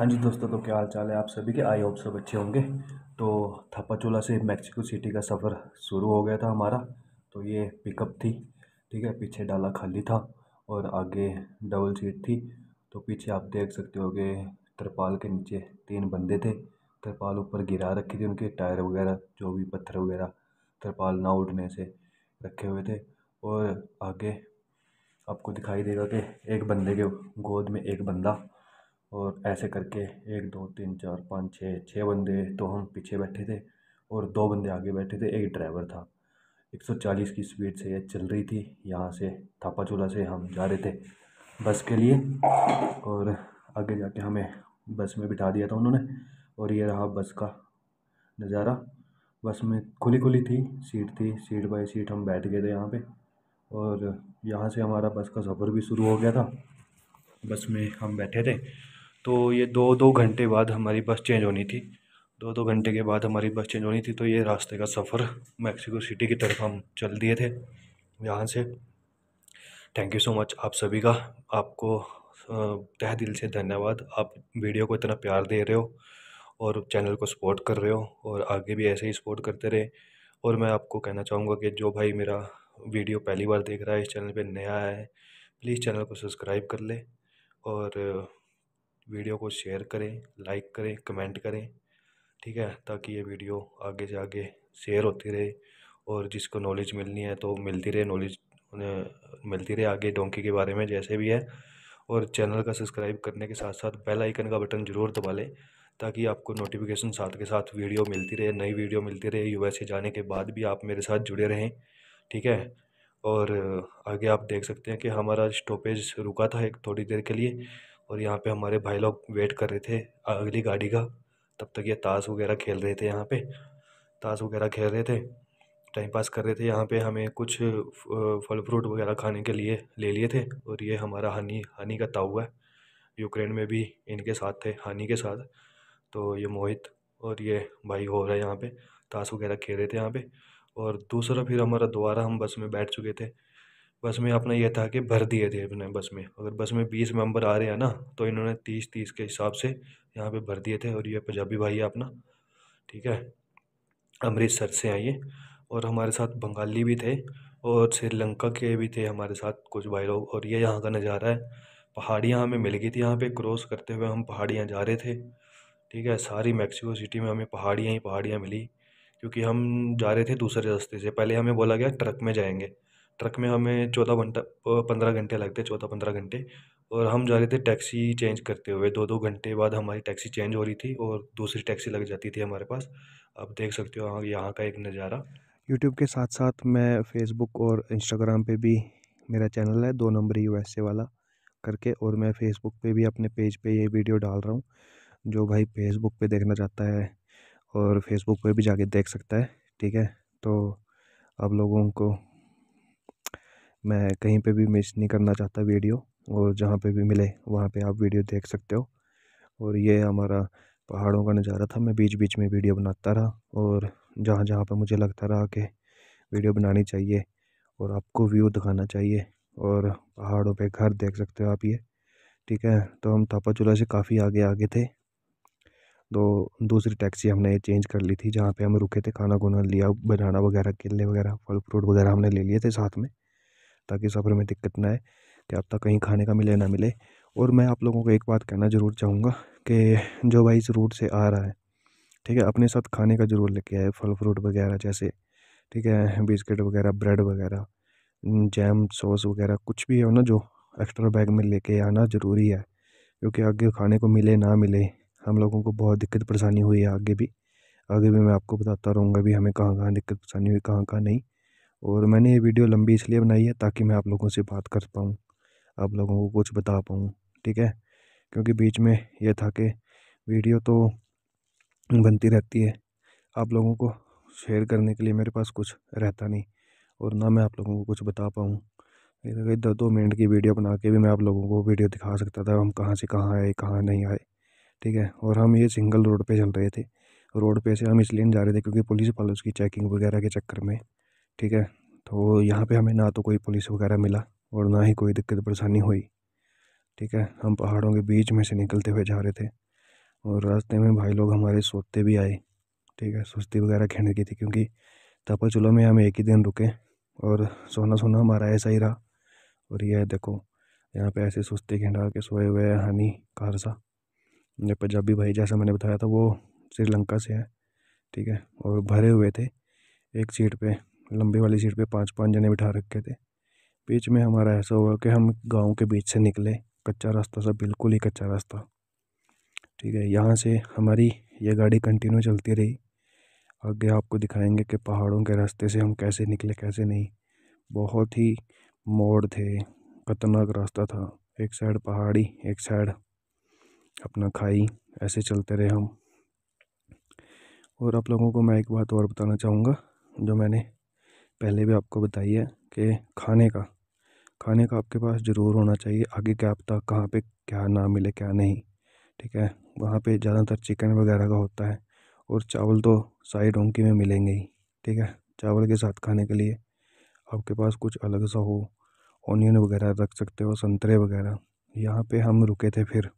हाँ जी दोस्तों तो क्या हाल चाल है आप सभी के आई होप सब अच्छे होंगे तो थप्पाचोला से मैक्सिको सिटी का सफ़र शुरू हो गया था हमारा तो ये पिकअप थी ठीक है पीछे डाला खाली था और आगे डबल सीट थी तो पीछे आप देख सकते हो गए तिरपाल के नीचे तीन बंदे थे तिरपाल ऊपर गिरा रखी थी उनके टायर वगैरह जो भी पत्थर वगैरह तिरपाल ना उड़ने से रखे हुए थे और आगे आपको दिखाई देगा कि एक बंदे के गोद में एक बंदा और ऐसे करके एक दो तीन चार पाँच छः छः बंदे तो हम पीछे बैठे थे और दो बंदे आगे बैठे थे एक ड्राइवर था एक सौ चालीस की स्पीड से यह चल रही थी यहाँ से थापा से हम जा रहे थे बस के लिए और आगे जाके हमें बस में बिठा दिया था उन्होंने और ये रहा बस का नज़ारा बस में खुली खुली थी सीट थी सीट बाय सीट हम बैठ गए थे यहाँ पे और यहाँ से हमारा बस का सफ़र भी शुरू हो गया था बस में हम बैठे थे तो ये दो दो घंटे बाद हमारी बस चेंज होनी थी दो दो घंटे के बाद हमारी बस चेंज होनी थी तो ये रास्ते का सफ़र मैक्सिको सिटी की तरफ हम चल दिए थे यहाँ से थैंक यू सो मच आप सभी का आपको तह दिल से धन्यवाद आप वीडियो को इतना प्यार दे रहे हो और चैनल को सपोर्ट कर रहे हो और आगे भी ऐसे ही सपोर्ट करते रहे और मैं आपको कहना चाहूँगा कि जो भाई मेरा वीडियो पहली बार देख रहा है इस चैनल पे नया है प्लीज़ चैनल को सब्सक्राइब कर ले और वीडियो को शेयर करें लाइक करें कमेंट करें ठीक है ताकि ये वीडियो आगे से आगे शेयर होती रहे और जिसको नॉलेज मिलनी है तो मिलती रहे नॉलेज मिलती रहे आगे डोंकी के बारे में जैसे भी है और चैनल का सब्सक्राइब करने के साथ साथ बेल आइकन का बटन ज़रूर दबा लें ताकि आपको नोटिफिकेशन साथ के साथ वीडियो मिलती रहे नई वीडियो मिलती रहे यू जाने के बाद भी आप मेरे साथ जुड़े रहें ठीक है और आगे आप देख सकते हैं कि हमारा स्टॉपेज रुका था एक थोड़ी देर के लिए और यहाँ पे हमारे भाई लोग वेट कर रहे थे अगली गाड़ी का तब तक ये ताश वगैरह खेल रहे थे यहाँ पे ताश वगैरह खेल रहे थे टाइम पास कर रहे थे यहाँ पे हमें कुछ फल फ्रूट वगैरह खाने के लिए ले लिए थे और ये हमारा हनी हनी का ताऊ है यूक्रेन में भी इनके साथ थे हनी के साथ तो ये मोहित और ये भाई हो रहा है यहाँ पे ताश वगैरह खेल रहे थे यहाँ पे और दूसरा फिर हमारा दोबारा हम बस में बैठ चुके थे बस में अपना यह था कि भर दिए थे अपने बस में अगर बस में बीस मेंबर आ रहे हैं ना तो इन्होंने तीस तीस के हिसाब से यहाँ पे भर दिए थे और ये पंजाबी भाई है अपना ठीक है अमृतसर से आइए और हमारे साथ बंगाली भी थे और श्रीलंका के भी थे हमारे साथ कुछ भाई लोग और ये यहाँ का नज़ारा है पहाड़ियाँ हमें मिल गई थी यहाँ पर क्रॉस करते हुए हम पहाड़ियाँ जा रहे थे ठीक है सारी मैक्सिको सिटी में हमें पहाड़ियाँ ही पहाड़ियाँ मिली क्योंकि हम जा रहे थे दूसरे रास्ते से पहले हमें बोला गया ट्रक में जाएंगे ट्रक में हमें चौदह घंटा पंद्रह घंटे लगते चौदह पंद्रह घंटे और हम जा रहे थे टैक्सी चेंज करते हुए दो दो घंटे बाद हमारी टैक्सी चेंज हो रही थी और दूसरी टैक्सी लग जाती थी हमारे पास आप देख सकते हो यहाँ का एक नज़ारा यूट्यूब के साथ साथ मैं फेसबुक और इंस्टाग्राम पे भी मेरा चैनल है दो नंबर यू एस ए वाला करके और मैं फेसबुक पे भी अपने पेज पे ये वीडियो डाल रहा हूँ जो भाई फेसबुक पे देखना चाहता है और फेसबुक पे भी जाके देख सकता है ठीक है तो आप लोगों को मैं कहीं पे भी मिस नहीं करना चाहता वीडियो और जहाँ पे भी मिले वहाँ पे आप वीडियो देख सकते हो और ये हमारा पहाड़ों का नज़ारा था मैं बीच बीच में वीडियो बनाता रहा और जहाँ जहाँ पर मुझे लगता रहा कि वीडियो बनानी चाहिए और आपको व्यू दिखाना चाहिए और पहाड़ों पे घर देख सकते हो आप ये ठीक है तो हम चूल्हा से काफ़ी आगे आगे थे तो दूसरी टैक्सी हमने चेंज कर ली थी जहाँ पे हम रुके थे खाना खुना लिया बनाना वगैरह केले वगैरह फल फ्रूट वगैरह हमने ले लिए थे साथ में ताकि सफ़र में दिक्कत ना आए कि तक कहीं खाने का मिले ना मिले और मैं आप लोगों को एक बात कहना ज़रूर चाहूँगा कि जो भाई इस रूट से आ रहा है ठीक है अपने साथ खाने का ज़रूर लेके आए फल फ्रूट वगैरह जैसे ठीक है बिस्किट वगैरह ब्रेड वगैरह जैम सॉस वगैरह कुछ भी हो ना जो एक्स्ट्रा बैग में लेके आना ज़रूरी है क्योंकि आगे खाने को मिले ना मिले हम लोगों को बहुत दिक्कत परेशानी हुई है आगे भी आगे भी मैं आपको बताता रहूँगा भी हमें कहाँ कहाँ दिक्कत परेशानी हुई कहाँ कहाँ नहीं और मैंने ये वीडियो लंबी इसलिए बनाई है ताकि मैं आप लोगों से बात कर पाऊँ आप लोगों को कुछ बता पाऊँ ठीक है क्योंकि बीच में यह था कि वीडियो तो बनती रहती है आप लोगों को शेयर करने के लिए मेरे पास कुछ रहता नहीं और ना मैं आप लोगों को कुछ बता पाऊँ दो दो मिनट की वीडियो बना के भी मैं आप लोगों को वीडियो दिखा सकता था हम कहाँ से कहाँ आए कहाँ नहीं आए ठीक है और हम ये सिंगल रोड पे चल रहे थे रोड पे से हम इसलिए नहीं जा रहे थे क्योंकि पुलिस वालों की चेकिंग वगैरह के चक्कर में ठीक है तो यहाँ पे हमें ना तो कोई पुलिस वगैरह मिला और ना ही कोई दिक्कत परेशानी हुई ठीक है हम पहाड़ों के बीच में से निकलते हुए जा रहे थे और रास्ते में भाई लोग हमारे सोते भी आए ठीक है सुस्ती वगैरह खेने की थी क्योंकि चूल्हा में हम एक ही दिन रुके और सोना सोना हमारा ऐसा ही रहा और यह देखो यहाँ पे ऐसे सुस्ती घेंडा के सोए हुए हैं कार सा ये पंजाबी भाई जैसा मैंने बताया था वो श्रीलंका से है ठीक है और भरे हुए थे एक सीट पे लंबे वाली सीट पे पाँच पाँच जने बिठा रखे थे बीच में हमारा ऐसा हुआ कि हम गांव के बीच से निकले कच्चा रास्ता सा बिल्कुल ही कच्चा रास्ता ठीक है यहाँ से हमारी ये गाड़ी कंटिन्यू चलती रही आगे आपको दिखाएंगे कि पहाड़ों के रास्ते से हम कैसे निकले कैसे नहीं बहुत ही मोड़ थे खतरनाक रास्ता था एक साइड पहाड़ी एक साइड अपना खाई ऐसे चलते रहे हम और आप लोगों को मैं एक बात और बताना चाहूँगा जो मैंने पहले भी आपको बताई है कि खाने का खाने का आपके पास ज़रूर होना चाहिए आगे क्या पता कहाँ पे क्या ना मिले क्या नहीं ठीक है वहाँ पे ज़्यादातर चिकन वगैरह का होता है और चावल तो साइड ओंकी में मिलेंगे ही ठीक है चावल के साथ खाने के लिए आपके पास कुछ अलग सा हो ऑनियन वगैरह रख सकते हो संतरे वगैरह यहाँ पे हम रुके थे फिर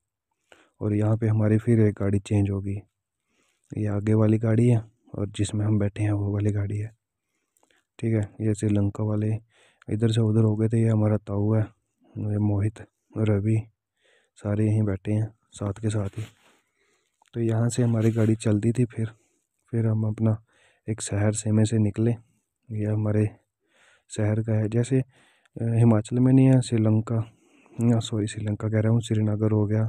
और यहाँ पे हमारी फिर एक गाड़ी चेंज होगी ये आगे वाली गाड़ी है और जिसमें हम बैठे हैं वो वाली गाड़ी है ठीक है ये श्रीलंका वाले इधर से उधर हो गए थे ये हमारा ताऊ है ये मोहित रवि सारे यहीं बैठे हैं साथ के साथ ही तो यहाँ से हमारी गाड़ी चलती थी फिर फिर हम अपना एक शहर से में से निकले ये हमारे शहर का है जैसे हिमाचल में नहीं है श्रीलंका सॉरी श्रीलंका कह रहा हूँ श्रीनगर हो गया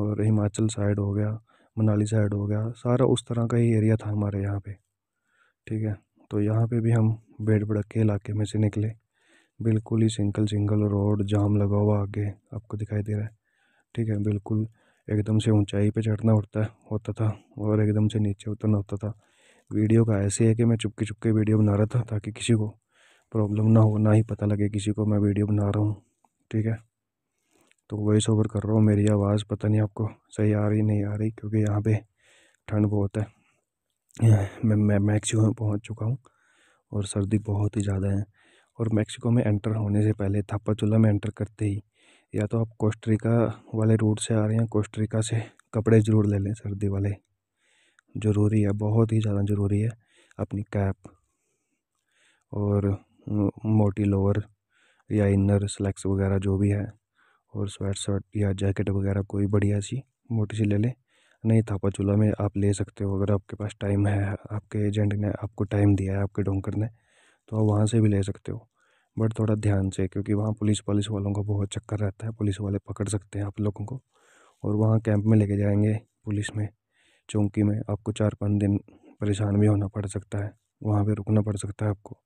और हिमाचल साइड हो गया मनाली साइड हो गया सारा उस तरह का ही एरिया था हमारे यहाँ पे ठीक है तो यहाँ पे भी हम भीड़ के इलाके में से निकले बिल्कुल ही सिंगल सिंगल रोड जाम लगा हुआ आगे आपको दिखाई दे रहा है ठीक है बिल्कुल एकदम से ऊंचाई पे चढ़ना होता है होता था और एकदम से नीचे उतरना होता था वीडियो का ऐसे है कि मैं चुपके चुपके वीडियो बना रहा था ताकि किसी को प्रॉब्लम ना हो ना ही पता लगे किसी को मैं वीडियो बना रहा हूँ ठीक है तो वॉइस ओवर कर रहा हूँ मेरी आवाज़ पता नहीं आपको सही आ रही नहीं आ रही क्योंकि यहाँ पे ठंड बहुत है मैं मैं मैक्सिको में पहुँच चुका हूँ और सर्दी बहुत ही ज़्यादा है और मैक्सिको में एंटर होने से पहले थापाचुला में एंटर करते ही या तो आप कोस्टरिका वाले रूट से आ रहे हैं कोस्टरिका से कपड़े ज़रूर ले लें सर्दी वाले ज़रूरी है बहुत ही ज़्यादा ज़रूरी है अपनी कैप और मोटी लोअर या इनर स्लैक्स वगैरह जो भी है और स्वेट शर्ट या जैकेट वगैरह कोई बढ़िया सी मोटी सी ले लें नहीं चूल्हा में आप ले सकते हो अगर आपके पास टाइम है आपके एजेंट ने आपको टाइम दिया है आपके डोंकर ने तो आप वहाँ से भी ले सकते हो बट थोड़ा ध्यान से क्योंकि वहाँ पुलिस पुलिस वालों का बहुत चक्कर रहता है पुलिस वाले पकड़ सकते हैं आप लोगों को और वहाँ कैंप में लेके जाएंगे पुलिस में चौंकी में आपको चार पाँच दिन परेशान भी होना पड़ सकता है वहाँ पर रुकना पड़ सकता है आपको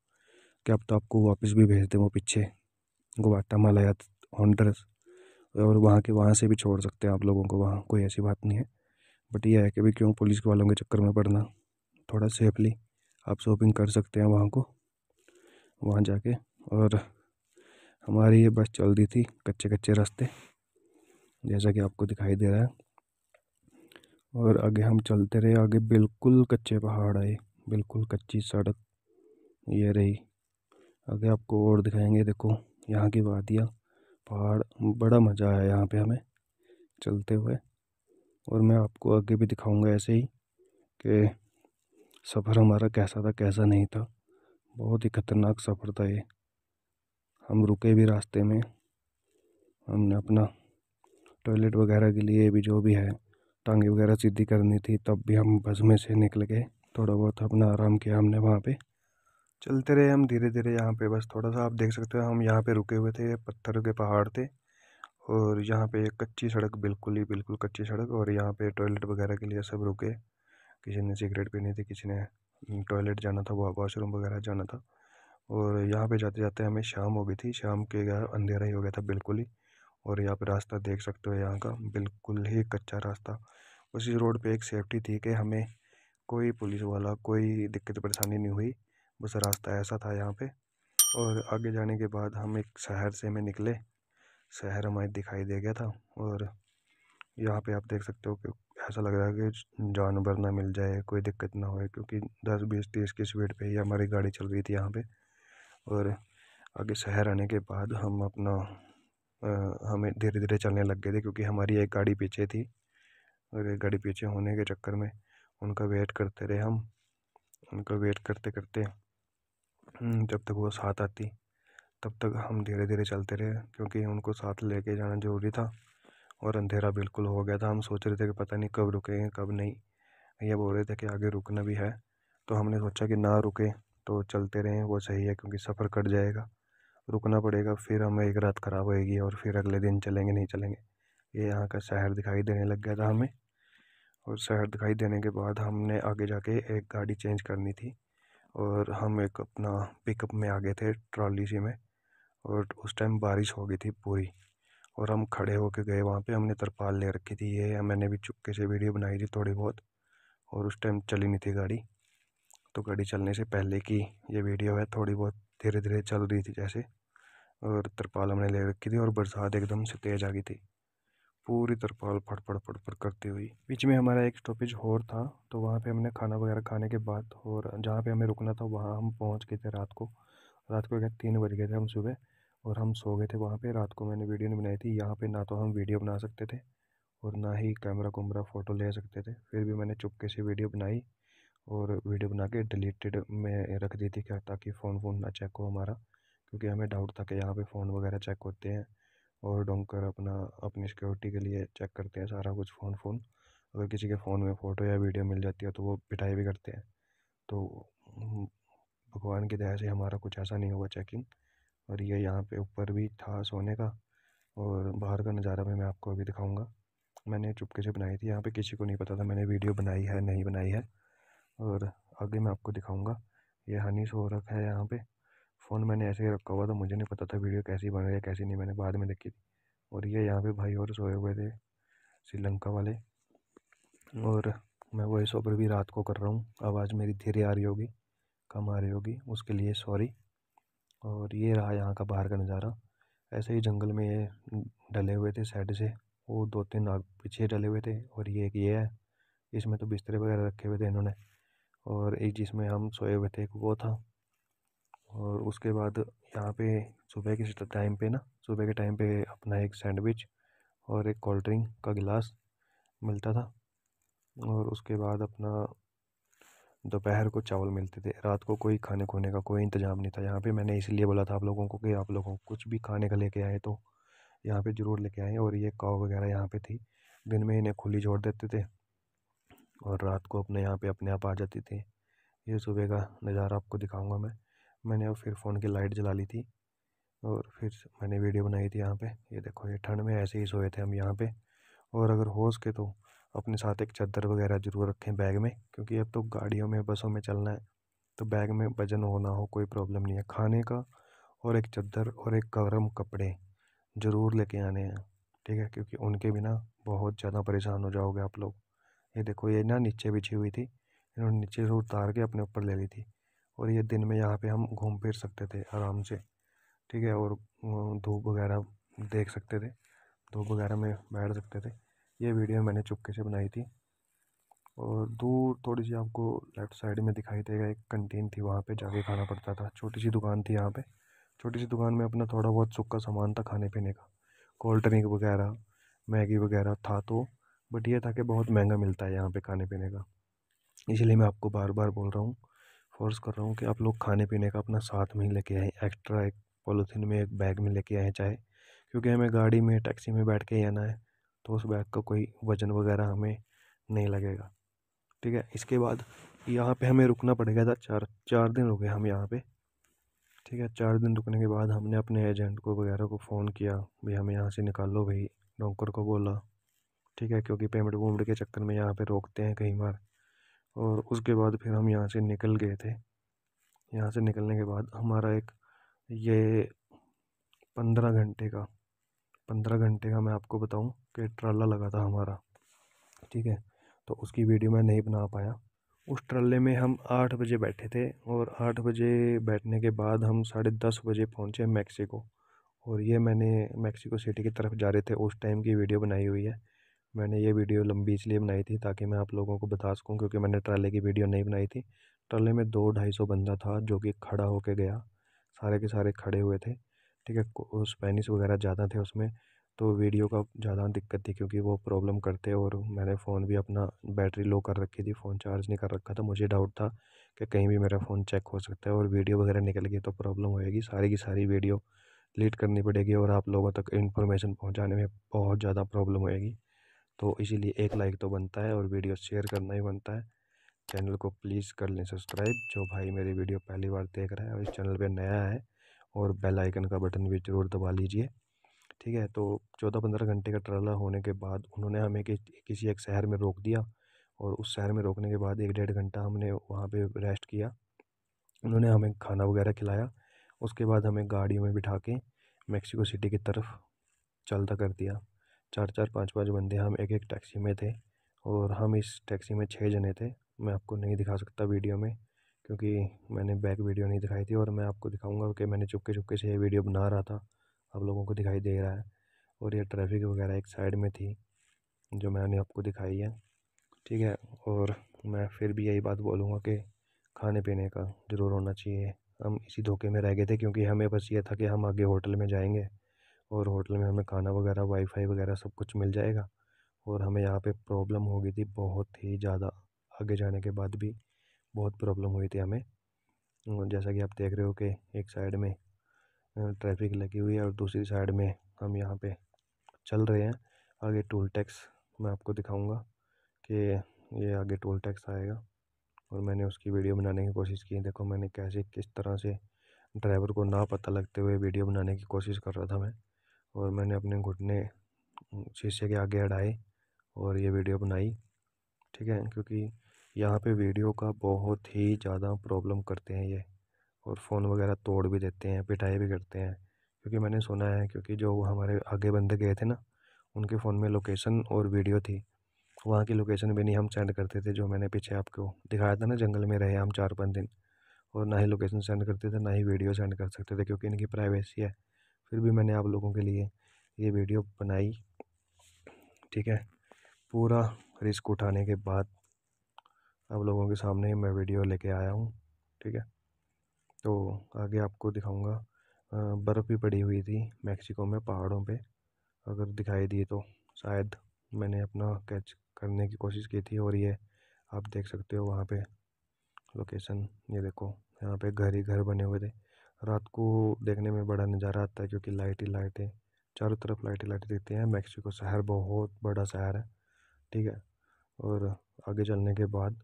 क्या अब आप तो आपको वापस भी भेज दें वो पीछे गुवाटामाला या हॉन्डरस और वहाँ के वहाँ से भी छोड़ सकते हैं आप लोगों को वहाँ कोई ऐसी बात नहीं है बट ये है कि भाई क्यों पुलिस वालों के चक्कर में पड़ना थोड़ा सेफली आप शॉपिंग कर सकते हैं वहाँ को वहाँ जाके और हमारी ये बस चल रही थी कच्चे कच्चे रास्ते जैसा कि आपको दिखाई दे रहा है और आगे हम चलते रहे आगे बिल्कुल कच्चे पहाड़ आए बिल्कुल कच्ची सड़क ये रही आगे आपको और दिखाएंगे देखो यहाँ की वादियाँ पहाड़ बड़ा मज़ा आया यहाँ पे हमें चलते हुए और मैं आपको आगे भी दिखाऊंगा ऐसे ही कि सफ़र हमारा कैसा था कैसा नहीं था बहुत ही ख़तरनाक सफ़र था ये हम रुके भी रास्ते में हमने अपना टॉयलेट वगैरह के लिए भी जो भी है टांगे वगैरह सीधी करनी थी तब भी हम बस में से निकल गए थोड़ा बहुत अपना आराम किया हमने वहाँ पे चलते रहे हम धीरे धीरे यहाँ पे बस थोड़ा सा आप देख सकते हो हम यहाँ पे रुके हुए थे पत्थरों के पहाड़ थे और यहाँ पे कच्ची सड़क बिल्कुल ही बिल्कुल कच्ची सड़क और यहाँ पे टॉयलेट वगैरह के लिए सब रुके किसी ने सिगरेट पीनी थी किसी ने टॉयलेट जाना था वॉशरूम वगैरह जाना था और यहाँ पे जाते जाते हमें शाम हो गई थी शाम के अंधेरा ही हो गया था बिल्कुल ही और यहाँ पे रास्ता देख सकते हो यहाँ का बिल्कुल ही कच्चा रास्ता उसी रोड पे एक सेफ्टी थी कि हमें कोई पुलिस वाला कोई दिक्कत परेशानी नहीं हुई बस रास्ता ऐसा था यहाँ पे और आगे जाने के बाद हम एक शहर से में निकले शहर हमें दिखाई दे गया था और यहाँ पे आप देख सकते हो कि ऐसा लग रहा है कि जानवर ना मिल जाए कोई दिक्कत ना हो क्योंकि दस बीस तीस की स्पीड पे ही हमारी गाड़ी चल रही थी यहाँ पे और आगे शहर आने के बाद हम अपना आ, हमें धीरे धीरे चलने लग गए थे क्योंकि हमारी एक गाड़ी पीछे थी और एक गाड़ी पीछे होने के चक्कर में उनका वेट करते रहे हम उनका वेट करते करते हम्म, जब तक वो साथ आती तब तक हम धीरे धीरे चलते रहे क्योंकि उनको साथ लेके जाना ज़रूरी था और अंधेरा बिल्कुल हो गया था हम सोच रहे थे कि पता नहीं कब रुकेंगे कब नहीं ये बोल रहे थे कि आगे रुकना भी है तो हमने सोचा कि ना रुके तो चलते रहें वो सही है क्योंकि सफ़र कट जाएगा रुकना पड़ेगा फिर हमें एक रात ख़राब होएगी और फिर अगले दिन चलेंगे नहीं चलेंगे ये यहाँ का शहर दिखाई देने लग गया था हमें और शहर दिखाई देने के बाद हमने आगे जाके एक गाड़ी चेंज करनी थी और हम एक अपना पिकअप में आ गए थे ट्रॉली सी में और उस टाइम बारिश हो गई थी पूरी और हम खड़े होके गए वहाँ पे हमने तरपाल ले रखी थी ये मैंने भी चुपके से वीडियो बनाई थी थोड़ी बहुत और उस टाइम चली नहीं थी गाड़ी तो गाड़ी चलने से पहले की ये वीडियो है थोड़ी बहुत धीरे धीरे चल रही थी जैसे और तरपाल हमने ले रखी थी और बरसात एकदम से तेज़ आ गई थी पूरी तरपाल फट फट फट फट करती हुई बीच में हमारा एक स्टॉपेज और था तो वहाँ पे हमने खाना वगैरह खाने के बाद और जहाँ पे हमें रुकना था वहाँ हम पहुँच गए थे रात को रात को क्या तीन बज गए थे हम सुबह और हम सो गए थे वहाँ पे रात को मैंने वीडियो नहीं बनाई थी यहाँ पे ना तो हम वीडियो बना सकते थे और ना ही कैमरा कुमरा फ़ोटो ले सकते थे फिर भी मैंने चुपके से वीडियो बनाई और वीडियो बना के डिलीटेड में रख दी थी क्या ताकि फ़ोन फ़ोन ना चेक हो हमारा क्योंकि हमें डाउट था कि यहाँ पर फ़ोन वगैरह चेक होते हैं और डोंकर अपना अपनी सिक्योरिटी के लिए चेक करते हैं सारा कुछ फ़ोन फ़ोन अगर किसी के फ़ोन में फ़ोटो या वीडियो मिल जाती है तो वो पिटाई भी करते हैं तो हम्म, भगवान की दया से हमारा कुछ ऐसा नहीं हुआ चेकिंग और ये यहाँ पे ऊपर भी था सोने का और बाहर का नज़ारा भी मैं आपको अभी दिखाऊंगा मैंने चुपके से बनाई थी यहाँ पे किसी को नहीं पता था मैंने वीडियो बनाई है नहीं बनाई है और आगे मैं आपको दिखाऊंगा ये हनी सो रखा है यहाँ पे फ़ोन मैंने ऐसे ही रखा हुआ था मुझे नहीं पता था वीडियो कैसी बन रही है कैसी नहीं मैंने बाद में देखी थी और ये यहाँ पर भाई और सोए हुए थे श्रीलंका वाले और मैं वॉइस ओवर भी रात को कर रहा हूँ आवाज़ मेरी धीरे आ रही होगी कम आ रही होगी उसके लिए सॉरी और ये रहा यहाँ का बाहर का नज़ारा ऐसे ही जंगल में ये डले हुए थे साइड से वो दो तीन आग पीछे डले हुए थे और ये एक ये है इसमें तो बिस्तरे वगैरह रखे हुए थे इन्होंने और एक जिसमें हम सोए हुए थे एक वो था और उसके बाद यहाँ पे सुबह के टाइम पे ना सुबह के टाइम पे अपना एक सैंडविच और एक कोल्ड ड्रिंक का गिलास मिलता था और उसके बाद अपना दोपहर को चावल मिलते थे रात को कोई खाने खोने का कोई इंतज़ाम नहीं था यहाँ पे मैंने इसलिए बोला था आप लोगों को कि आप लोगों को कुछ भी खाने का लेके आए तो यहाँ पे ज़रूर लेके आए और ये काव वगैरह यहाँ पे थी दिन में इन्हें खुली छोड़ देते थे और रात को अपने यहाँ पे अपने आप आ जाती थी ये सुबह का नज़ारा आपको दिखाऊँगा मैं मैंने अब फिर फ़ोन की लाइट जला ली थी और फिर मैंने वीडियो बनाई थी यहाँ पर ये देखो ये ठंड में ऐसे ही सोए थे हम यहाँ पर और अगर हो सके तो अपने साथ एक चद्दर वगैरह जरूर रखें बैग में क्योंकि अब तो गाड़ियों में बसों में चलना है तो बैग में वजन हो ना हो कोई प्रॉब्लम नहीं है खाने का और एक चद्दर और एक गर्म कपड़े ज़रूर लेके आने हैं ठीक है क्योंकि उनके बिना बहुत ज़्यादा परेशान हो जाओगे आप लोग ये देखो ये ना नीचे बिछी हुई थी इन्होंने नीचे से उतार के अपने ऊपर ले ली थी और ये दिन में यहाँ पे हम घूम फिर सकते थे आराम से ठीक है और धूप वगैरह देख सकते थे धूप वगैरह में बैठ सकते थे ये वीडियो मैंने चुपके से बनाई थी और दूर थोड़ी सी आपको लेफ़्ट साइड में दिखाई देगा एक कंटीन थी वहाँ पे जाके खाना पड़ता था छोटी सी दुकान थी यहाँ पे छोटी सी दुकान में अपना थोड़ा बहुत सूखा सामान था खाने पीने का कोल्ड ड्रिंक वगैरह मैगी वगैरह था तो बट ये था कि बहुत महंगा मिलता है यहाँ पर खाने पीने का इसलिए मैं आपको बार बार बोल रहा हूँ फोर्स कर रहा हूँ कि आप लोग खाने पीने का अपना साथ में ही लेके आएँ एक्स्ट्रा एक पॉलीथीन में एक बैग में लेके आएँ चाहे क्योंकि हमें गाड़ी में टैक्सी में बैठ के ही आना है तो उस बैग का कोई वज़न वगैरह हमें नहीं लगेगा ठीक है इसके बाद यहाँ पे हमें रुकना पड़ेगा था चार चार दिन रुके हम यहाँ पे ठीक है चार दिन रुकने के बाद हमने अपने एजेंट को वगैरह को फ़ोन किया भाई हमें यहाँ से निकालो भाई डोंकर को बोला ठीक है क्योंकि पेमेंट वूमेंट के चक्कर में यहाँ पे रोकते हैं कई बार और उसके बाद फिर हम यहाँ से निकल गए थे यहाँ से निकलने के बाद हमारा एक ये पंद्रह घंटे का पंद्रह घंटे का मैं आपको बताऊँ के ट्राला लगा था हमारा ठीक है तो उसकी वीडियो मैं नहीं बना पाया उस ट्रल्ले में हम आठ बजे बैठे थे और आठ बजे बैठने के बाद हम साढ़े दस बजे पहुँचे मैक्सिको और ये मैंने मैक्सिको सिटी की तरफ जा रहे थे उस टाइम की वीडियो बनाई हुई है मैंने ये वीडियो लंबी इसलिए बनाई थी ताकि मैं आप लोगों को बता सकूं क्योंकि मैंने ट्राले की वीडियो नहीं बनाई थी ट्राले में दो ढाई सौ बंदा था जो कि खड़ा होके गया सारे के सारे खड़े हुए थे ठीक है स्पेनिश वगैरह ज़्यादा थे उसमें तो वीडियो का ज़्यादा दिक्कत थी क्योंकि वो प्रॉब्लम करते और मैंने फ़ोन भी अपना बैटरी लो कर रखी थी फ़ोन चार्ज नहीं कर रखा था मुझे डाउट था कि कहीं भी मेरा फ़ोन चेक हो सकता है और वीडियो वगैरह निकल गई तो प्रॉब्लम होएगी सारी की सारी वीडियो डिलीट करनी पड़ेगी और आप लोगों तक इन्फॉर्मेशन पहुँचाने में बहुत ज़्यादा प्रॉब्लम होएगी तो इसीलिए एक लाइक तो बनता है और वीडियो शेयर करना ही बनता है चैनल को प्लीज़ कर लें सब्सक्राइब जो भाई मेरी वीडियो पहली बार देख रहा है और इस चैनल पर नया है और बेल आइकन का बटन भी ज़रूर दबा लीजिए ठीक है तो चौदह पंद्रह घंटे का ट्रेवल होने के बाद उन्होंने हमें कि, किसी एक शहर में रोक दिया और उस शहर में रोकने के बाद एक डेढ़ घंटा हमने वहाँ पे रेस्ट किया उन्होंने हमें खाना वगैरह खिलाया उसके बाद हमें गाड़ी में बिठा के मेक्सिको सिटी की तरफ चलता कर दिया चार चार पाँच पाँच बंदे हम एक एक टैक्सी में थे और हम इस टैक्सी में छः जने थे मैं आपको नहीं दिखा सकता वीडियो में क्योंकि मैंने बैक वीडियो नहीं दिखाई थी और मैं आपको दिखाऊंगा कि मैंने चुपके चुपके से ये वीडियो बना रहा था आप लोगों को दिखाई दे रहा है और ये ट्रैफिक वगैरह एक साइड में थी जो मैंने आपको दिखाई है ठीक है और मैं फिर भी यही बात बोलूँगा कि खाने पीने का ज़रूर होना चाहिए हम इसी धोखे में रह गए थे क्योंकि हमें बस ये था कि हम आगे होटल में जाएंगे और होटल में हमें खाना वगैरह वाईफाई वगैरह सब कुछ मिल जाएगा और हमें यहाँ पे प्रॉब्लम हो गई थी बहुत ही ज़्यादा आगे जाने के बाद भी बहुत प्रॉब्लम हुई थी हमें जैसा कि आप देख रहे हो कि एक साइड में ट्रैफिक लगी हुई है और दूसरी साइड में हम यहाँ पे चल रहे हैं आगे टोल टैक्स मैं आपको दिखाऊंगा कि ये आगे टोल टैक्स आएगा और मैंने उसकी वीडियो बनाने की कोशिश की देखो मैंने कैसे किस तरह से ड्राइवर को ना पता लगते हुए वीडियो बनाने की कोशिश कर रहा था मैं और मैंने अपने घुटने शीशे के आगे हटाए और ये वीडियो बनाई ठीक है क्योंकि यहाँ पे वीडियो का बहुत ही ज़्यादा प्रॉब्लम करते हैं ये और फ़ोन वगैरह तोड़ भी देते हैं पिटाई भी करते हैं क्योंकि मैंने सुना है क्योंकि जो हमारे आगे बंदे गए थे ना उनके फ़ोन में लोकेशन और वीडियो थी वहाँ की लोकेशन भी नहीं हम सेंड करते थे जो मैंने पीछे आपको दिखाया था ना जंगल में रहे हम चार पाँच दिन और ना ही लोकेशन सेंड करते थे ना ही वीडियो सेंड कर सकते थे क्योंकि इनकी प्राइवेसी है फिर भी मैंने आप लोगों के लिए ये वीडियो बनाई ठीक है पूरा रिस्क उठाने के बाद आप लोगों के सामने मैं वीडियो लेके आया हूँ ठीक है तो आगे आपको दिखाऊंगा बर्फ़ भी पड़ी हुई थी मेक्सिको में पहाड़ों पे अगर दिखाई दिए तो शायद मैंने अपना कैच करने की कोशिश की थी और ये आप देख सकते हो वहाँ पे लोकेशन ये देखो यहाँ पे घर ही घर बने हुए थे रात को देखने में बड़ा नज़ारा आता है क्योंकि लाइट ही लाइटें चारों तरफ लाइट लाइट देखते हैं मैक्सिको शहर बहुत बड़ा शहर है ठीक है और आगे चलने के बाद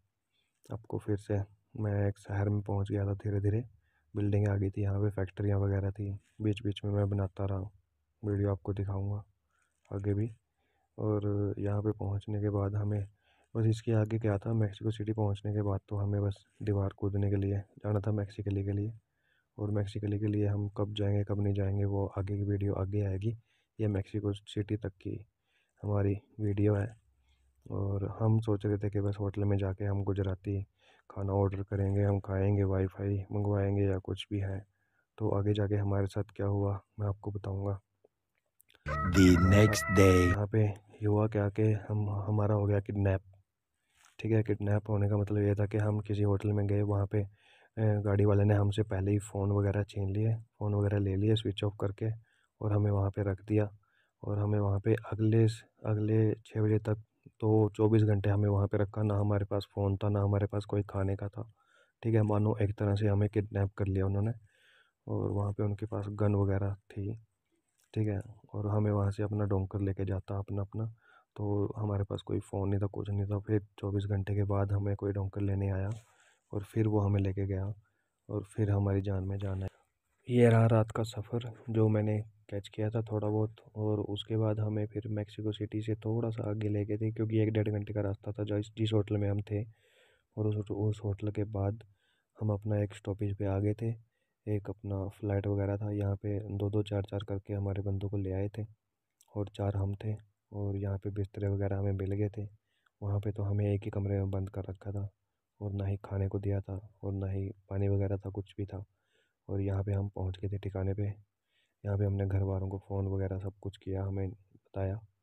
आपको फिर से मैं एक शहर में पहुँच गया था धीरे धीरे बिल्डिंग आ गई थी यहाँ पे फैक्ट्रियाँ वगैरह थी बीच बीच में मैं बनाता रहा वीडियो आपको दिखाऊंगा आगे भी और यहाँ पे पहुँचने के बाद हमें बस इसके आगे क्या था मैक्सिको सिटी पहुँचने के बाद तो हमें बस दीवार कूदने के लिए जाना था मैक्सिकली के लिए और मैक्सिकली के लिए हम कब जाएंगे कब नहीं जाएंगे वो आगे की वीडियो आगे आएगी यह मैक्सिको सिटी तक की हमारी वीडियो है और हम सोच रहे थे कि बस होटल में जाके हम गुजराती खाना ऑर्डर करेंगे हम खाएंगे वाईफाई मंगवाएंगे या कुछ भी है तो आगे जाके हमारे साथ क्या हुआ मैं आपको बताऊंगा दी नेक्स्ट डे यहाँ पे हुआ क्या कि हम हमारा हो गया किडनैप ठीक है किडनैप होने का मतलब ये था कि हम किसी होटल में गए वहाँ पे गाड़ी वाले ने हमसे पहले ही फ़ोन वगैरह छीन लिए फ़ोन वगैरह ले लिए स्विच ऑफ करके और हमें वहाँ पे रख दिया और हमें वहाँ पे अगले अगले छः बजे तक तो चौबीस घंटे हमें वहाँ पे रखा ना हमारे पास फ़ोन था ना हमारे पास कोई खाने का था ठीक है मानो एक तरह से हमें किडनैप कर लिया उन्होंने और वहाँ पे उनके पास गन वगैरह थी ठीक है और हमें वहाँ से अपना डोंकर लेके जाता अपना अपना तो हमारे पास कोई फ़ोन नहीं था कुछ नहीं था फिर चौबीस घंटे के बाद हमें कोई डोंकर लेने आया और फिर वो हमें लेके गया और फिर हमारी जान में जान आई ये रहा रात का सफ़र जो मैंने कैच किया था थोड़ा बहुत और उसके बाद हमें फिर मेक्सिको सिटी से थोड़ा सा आगे ले गए थे क्योंकि एक डेढ़ घंटे का रास्ता था जिस जिस होटल में हम थे और उस उस होटल के बाद हम अपना एक स्टॉपेज पे आ गए थे एक अपना फ्लैट वगैरह था यहाँ पे दो दो चार चार करके हमारे बंदों को ले आए थे और चार हम थे और यहाँ पे बिस्तरे वगैरह हमें मिल गए थे वहाँ पे तो हमें एक ही कमरे में बंद कर रखा था और ना ही खाने को दिया था और ना ही पानी वगैरह था कुछ भी था और यहाँ पे हम पहुँच गए थे ठिकाने पे यहाँ पे हमने घर वालों को फ़ोन वगैरह सब कुछ किया हमें बताया